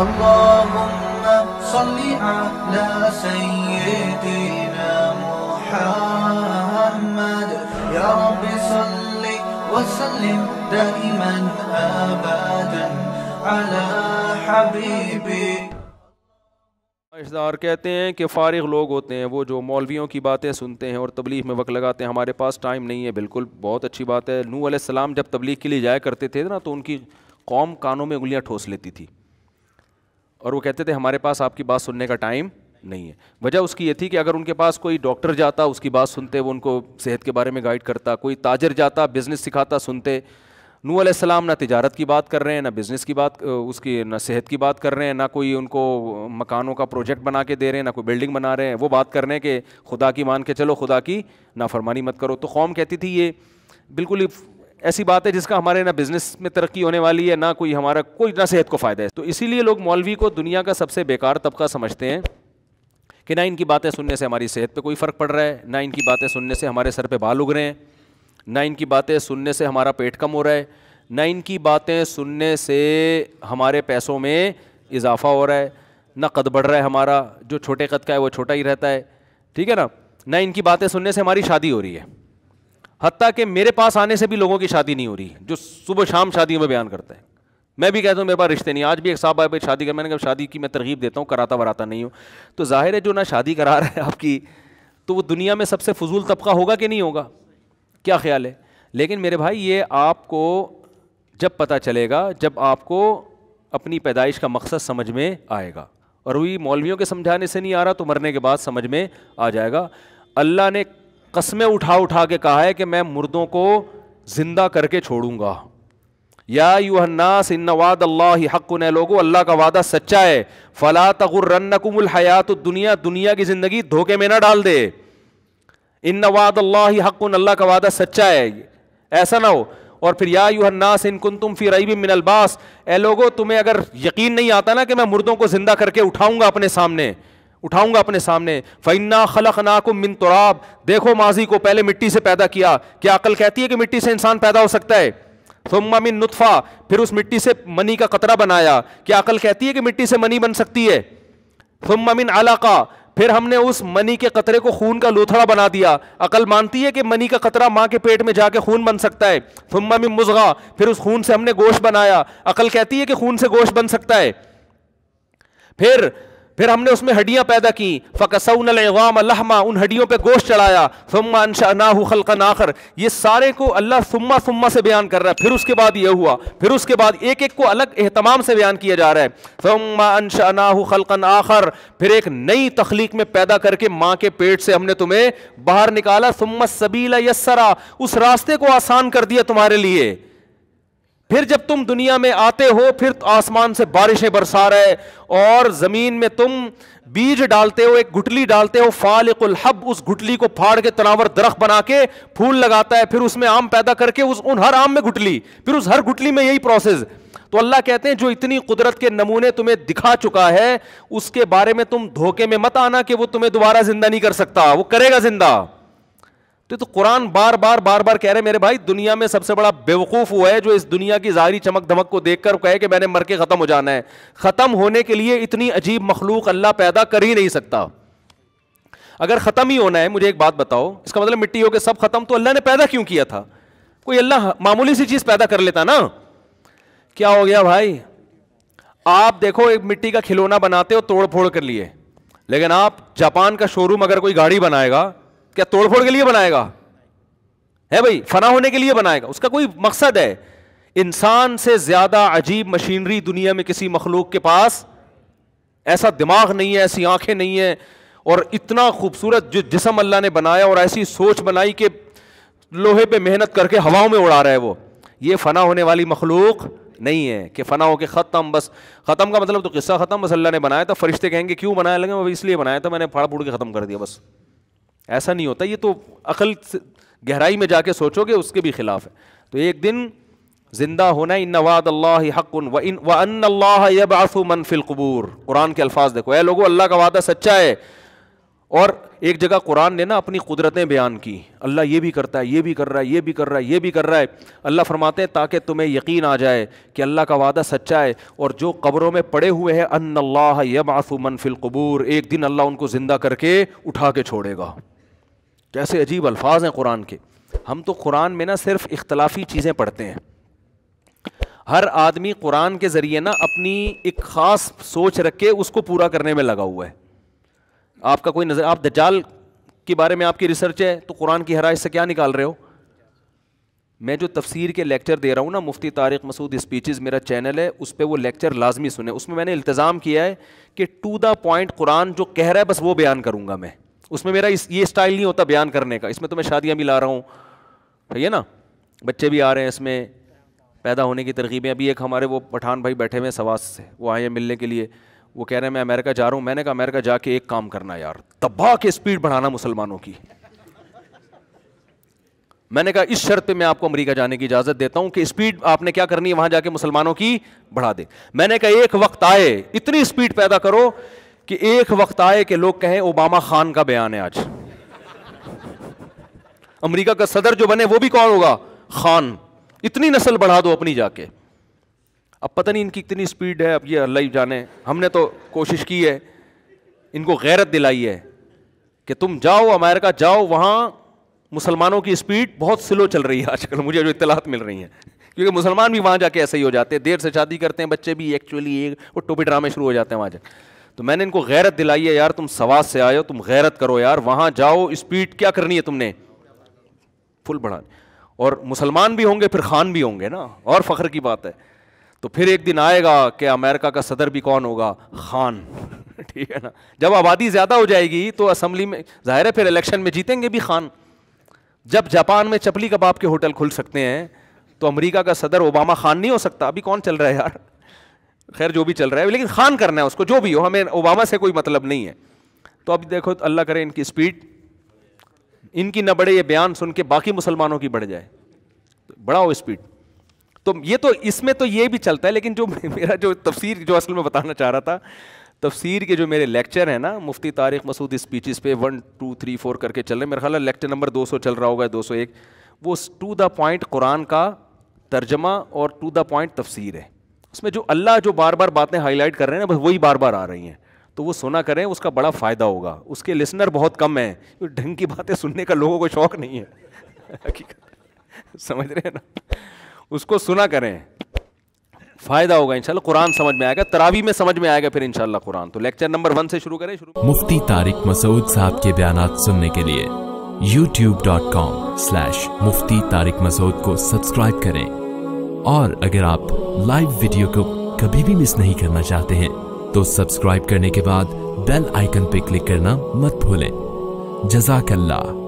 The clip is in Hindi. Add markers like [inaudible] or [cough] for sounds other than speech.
اللهم صل على سيدنا محمد يا رب صل وسلم دائما أبدا على حبيبي इश्दार कहते हैं कि फारिग लोग होते हैं वो जो मौलवियों की बातें सुनते हैं और तबलीग में वक्त लगाते हैं हमारे पास टाइम नहीं है बिल्कुल बहुत अच्छी बात है नू सलाम जब तबलीग के लिए जाया करते थे ना तो उनकी कौम कानों में उंगलियाँ ठोस लेती थी और वो कहते थे हमारे पास आपकी बात सुनने का टाइम नहीं है वजह उसकी ये थी कि अगर उनके पास कोई डॉक्टर जाता उसकी बात सुनते वो उनको सेहत के बारे में गाइड करता कोई ताजर जाता बिज़नेस सिखाता सुनते नू आसमाम ना तजारत की बात कर रहे हैं ना बिज़नेस की बात उसकी ना सेहत की बात कर रहे हैं ना कोई उनको मकानों का प्रोजेक्ट बना के दे रहे हैं ना कोई बिल्डिंग बना रहे हैं वो बात कर रहे हैं कि खुदा की मान के चलो खुदा की नाफरमानी मत करो तो कौम कहती थी ये बिल्कुल ही ऐसी बात है जिसका हमारे ना बिजनेस में तरक्की होने वाली है ना कोई हमारा कोई ना सेहत को फ़ायदा है तो इसीलिए लोग मौलवी को दुनिया का सबसे बेकार तबका समझते हैं कि ना इनकी बातें सुनने से हमारी सेहत पे कोई फ़र्क पड़ रहा है ना इनकी बातें सुनने से हमारे सर पे बाल उग रहे हैं ना इनकी बातें सुनने से हमारा पेट कम हो रहा है ना इनकी बातें सुनने से हमारे पैसों में इजाफा हो रहा है ना कद बढ़ रहा है हमारा जो छोटे कद का है वो छोटा ही रहता है ठीक है ना ना इनकी बातें सुनने से हमारी शादी हो रही है हती कि मेरे पास आने से भी लोगों की शादी नहीं हो रही जो सुबह शाम शादियों में बयान करते हैं मैं भी कहता हूँ मेरे पास रिश्ते नहीं आज भी एक साहब आए भाई शादी कर मैंने कहा शादी की मैं तरगीब देता हूँ कराता वराता नहीं हूँ तो जाहिर है जो ना शादी करा रहा है आपकी तो वो दुनिया में सबसे फजूल तबका होगा कि नहीं होगा क्या ख्याल है लेकिन मेरे भाई ये आपको जब पता चलेगा जब आपको अपनी पैदाइश का मकसद समझ में आएगा और वही मौलवियों के समझाने से नहीं आ रहा तो मरने के बाद समझ में आ जाएगा अल्लाह ने कस्में उठा उठा के कहा है कि मैं मुर्दों को ज़िंदा करके छोड़ूंगा या यूहन्नास इन वाद अल्लाह हक़ुन लोगो अल्लाह का वादा सच्चा है फ़ला तगुर्रकुमुल हयात दुनिया दुनिया की ज़िंदगी धोखे में ना डाल दे इन वाद अल्लाह हक़ुन अल्लाह का वादा सच्चा है ऐसा ना हो और फिर या यूहन्नास इन कुन तुम फिर रईबी मिनलबास ए लोगो तुम्हें अगर यकीन नहीं आता ना कि मैं मुर्दों को ज़िंदा करके उठाऊंगा अपने सामने उठाऊंगा अपने सामने फ़ैना खलक नाकुम मिन तुराब देखो माजी को पहले मिट्टी से पैदा किया क्या अकल कहती है कि मिट्टी से इंसान पैदा हो सकता है थुम्मा मिन नुतफ़ा फिर उस मिट्टी से मनी का कतरा बनाया क्या अकल कहती है कि मिट्टी से मनी बन सकती है थुम्मा मिन आलाका फिर हमने उस मनी के कतरे को खून का लोथड़ा बना दिया अकल मानती है कि मनी का कतरा माँ के पेट में जाके खून बन सकता है थुम्मा में मुजगा फिर उस खून से हमने गोश्त बनाया अकल कहती है कि खून से गोश्त बन सकता है फिर फिर हमने उसमें हड्डियां पैदा की फ़कसउनवाम लहमा उन हड्डियों पे गोश्त चढ़ाया फ़ुम्मा अनशा नाहू खलका नाखर ये सारे को अल्लाह सुम्मा सुम्मा से बयान कर रहा है फिर उसके बाद यह हुआ फिर उसके बाद एक एक को अलग एहतमाम से बयान किया जा रहा है फ़ुम्मा अनशा नाहू खलकन आखर फिर एक नई तख्लीक में पैदा करके माँ के पेट से हमने तुम्हें बाहर निकाला सुम्मा सबीला यसरा उस रास्ते को आसान कर दिया तुम्हारे लिए फिर जब तुम दुनिया में आते हो फिर तो आसमान से बारिशें बरसा रहे और ज़मीन में तुम बीज डालते हो एक गुटली डालते हो फालिकुल हब उस गुटली को फाड़ के तनावर दरख्त बना के फूल लगाता है फिर उसमें आम पैदा करके उस उन हर आम में गुटली फिर उस हर गुटली में यही प्रोसेस तो अल्लाह कहते हैं जो इतनी कुदरत के नमूने तुम्हें दिखा चुका है उसके बारे में तुम धोखे में मत आना कि वो तुम्हें दोबारा जिंदा नहीं कर सकता वो करेगा जिंदा तो तो कुरान बार बार बार बार कह रहे मेरे भाई दुनिया में सबसे बड़ा बेवकूफ़ हुआ है जो इस दुनिया की जारी चमक धमक को देखकर कहे कि मैंने मर के ख़त्म हो जाना है ख़त्म होने के लिए इतनी अजीब मखलूक अल्लाह पैदा कर ही नहीं सकता अगर ख़त्म ही होना है मुझे एक बात बताओ इसका मतलब मिट्टी हो के सब ख़त्म तो अल्लाह ने पैदा क्यों किया था कोई अल्लाह मामूली सी चीज़ पैदा कर लेता ना क्या हो गया भाई आप देखो एक मिट्टी का खिलौना बनाते हो तोड़ फोड़ कर लिए लेकिन आप जापान का शोरूम अगर कोई गाड़ी बनाएगा क्या तोड़फोड़ के लिए बनाएगा है भाई फना होने के लिए बनाएगा उसका कोई मकसद है इंसान से ज्यादा अजीब मशीनरी दुनिया में किसी मखलूक के पास ऐसा दिमाग नहीं है ऐसी आंखें नहीं है और इतना खूबसूरत जो जिसम अल्लाह ने बनाया और ऐसी सोच बनाई कि लोहे पे मेहनत करके हवाओं में उड़ा रहा है वो ये फना होने वाली मखलूक नहीं है कि फना हो के ख़त्म बस ख़त्म का मतलब तो किस्सा ख़त्म बस अल्लाह ने बनाया था फरिश्ते कहेंगे क्यों बनाया लगे वो इसलिए बनाया था मैंने फाड़ फूड़ के ख़त्म कर दिया बस ऐसा नहीं होता ये तो अकल गहराई में जाके सोचोगे उसके भी खिलाफ है तो एक दिन जिंदा होना इन नवाद अल्लाह हक़ उन व अन अल्लाह यब मनफिल कबूर कुरान के अल्फाज देखो ए लोगो अल्लाह का वादा सच्चा है और एक जगह कुरान ने ना अपनी कुदरतें बयान की अल्लाह ये भी करता है ये भी कर रहा है ये भी कर रहा है ये भी कर रहा है अल्लाह फरमाते हैं ताकि तुम्हें यकीन आ जाए कि अल्लाह का वादा सच्चा है और जो कब्रों में पड़े हुए हैं अन अल्लाह यबासु मनफिल कबूर एक दिन अल्लाह उनको ज़िंदा करके उठा के छोड़ेगा कैसे अजीब अल्फाज हैं कुरान के हम तो कुरान में ना सिर्फ इख्तलाफी चीज़ें पढ़ते हैं हर आदमी कुरान के ज़रिए ना अपनी एक ख़ास सोच रख के उसको पूरा करने में लगा हुआ है आपका कोई नज़र आप दजाल के बारे में आपकी रिसर्च है तो कुरान की हराइश से क्या निकाल रहे हो मैं जो तफसीर के लेक्चर दे रहा हूँ ना मुफ्ती तारिक मसूद स्पीचेस मेरा चैनल है उस पर वो लेक्चर लाजमी सुने उसमें मैंने इल्तज़ाम किया है कि टू द पॉइंट कुरान जो कह रहा है बस वो बयान करूँगा मैं उसमें मेरा इस ये स्टाइल नहीं होता बयान करने का इसमें तो मैं शादियाँ भी ला रहा हूँ सही है ना बच्चे भी आ रहे हैं इसमें पैदा होने की तरकीबें अभी एक हमारे वो पठान भाई बैठे हुए हैं सवास से वो आए हैं मिलने के लिए वो कह रहे हैं मैं अमेरिका जा रहा हूँ मैंने कहा अमेरिका जाके एक काम करना यार तबाह के स्पीड बढ़ाना मुसलमानों की मैंने कहा इस शर्त पे मैं आपको अमेरिका जाने की इजाजत देता हूं कि स्पीड आपने क्या करनी है वहां जाके मुसलमानों की बढ़ा दे मैंने कहा एक वक्त आए इतनी स्पीड पैदा करो कि एक वक्त आए कि लोग कहें ओबामा खान का बयान है आज अमेरिका का सदर जो बने वो भी कौन होगा खान इतनी नस्ल बढ़ा दो अपनी जाके अब पता नहीं इनकी इतनी स्पीड है अब ये अल्लाह ही जाने हमने तो कोशिश की है इनको गैरत दिलाई है कि तुम जाओ अमेरिका जाओ वहाँ मुसलमानों की स्पीड बहुत स्लो चल रही है आजकल मुझे जो इतलात मिल रही हैं क्योंकि मुसलमान भी वहाँ जाके ऐसे ही हो जाते हैं देर से शादी करते हैं बच्चे भी एक्चुअली एक वो टोपी ड्रामे शुरू हो जाते हैं वहाँ जाकर तो मैंने इनको गैरत दिलाई है यार तुम सवाद से आयो तुम गैरत करो यार वहाँ जाओ स्पीड क्या करनी है तुमने फुल बढ़ानी और मुसलमान भी होंगे फिर खान भी होंगे ना और फ़ख्र की बात है तो फिर एक दिन आएगा कि अमेरिका का सदर भी कौन होगा खान [laughs] ठीक है ना जब आबादी ज़्यादा हो जाएगी तो असम्बली में ज़ाहिर है फिर इलेक्शन में जीतेंगे भी खान जब जापान में चपली कबाब के होटल खुल सकते हैं तो अमेरिका का सदर ओबामा खान नहीं हो सकता अभी कौन चल रहा है यार खैर जो भी चल रहा है लेकिन खान करना है उसको जो भी हो हमें ओबामा से कोई मतलब नहीं है तो अब देखो तो अल्लाह करे इनकी स्पीड इनकी ना बढ़े ये बयान सुन के बाकी मुसलमानों की बढ़ जाए बढ़ाओ स्पीड तो ये तो इसमें तो ये भी चलता है लेकिन जो [laughs] मेरा जो तफसीर जो असल में बताना चाह रहा था तफसीर के जो मेरे लेक्चर हैं ना मुफ्ती तारीख़ मसूद स्पीचेस पे वन टू थ्री फोर करके चल रहे मेरा ख्याल लेक्चर नंबर 200 चल रहा होगा 201 वो टू द पॉइंट कुरान का तर्जमा और टू द पॉइंट तफसीर है उसमें जो अल्लाह जो बार बार बातें हाईलाइट कर रहे हैं ना बस वही बार बार आ रही हैं तो वो सुना करें उसका बड़ा फ़ायदा होगा उसके लिसनर बहुत कम हैं ढंग की बातें सुनने का लोगों को शौक नहीं है [laughs] समझ रहे हैं ना उसको सुना करें फायदा होगा इंशाल्लाह कुरान समझ में आएगा तरावी में समझ में आएगा फिर इंशाल्लाह कुरान तो लेक्चर नंबर वन से शुरू करें शुरू मुफ्ती तारिक मसूद साहब के बयान सुनने के लिए YouTube dot com slash Mufti Tariq Masood को सब्सक्राइब करें और अगर आप लाइव वीडियो को कभी भी मिस नहीं करना चाहते हैं तो सब्सक्राइब करने के बाद बेल आइकन पे क्लिक करना मत भूलें जजाकल्ला